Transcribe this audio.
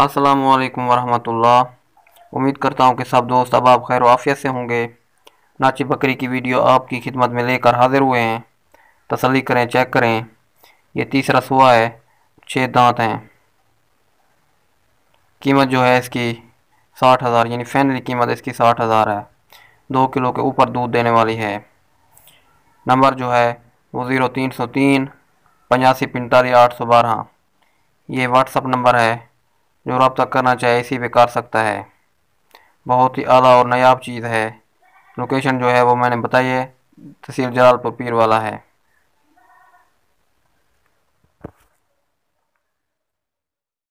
अस्सलाम वालेकुम वरहमतुल्लाह उम्मीद करता हूँ कि सब दोस्त अब आप खैर वाफियत से होंगे नाची बकरी की वीडियो आपकी खिदमत में लेकर हाजिर हुए हैं तसली करें चेक करें ये तीसरा सुआ है छः दांत हैं कीमत जो है इसकी साठ हज़ार यानी फैनली कीमत इसकी साठ हज़ार है दो किलो के ऊपर दूध देने वाली है नंबर जो है वो ज़ीरो तीन सौ तीन पचासी पैंतालीस आठ सौ बारह ये व्हाट्सअप नंबर है जो तक करना चाहे इसी पे कर सकता है बहुत ही आला और नयाब चीज़ है लोकेशन जो है वो मैंने बताई है तहसील जलालपुर पीर वाला है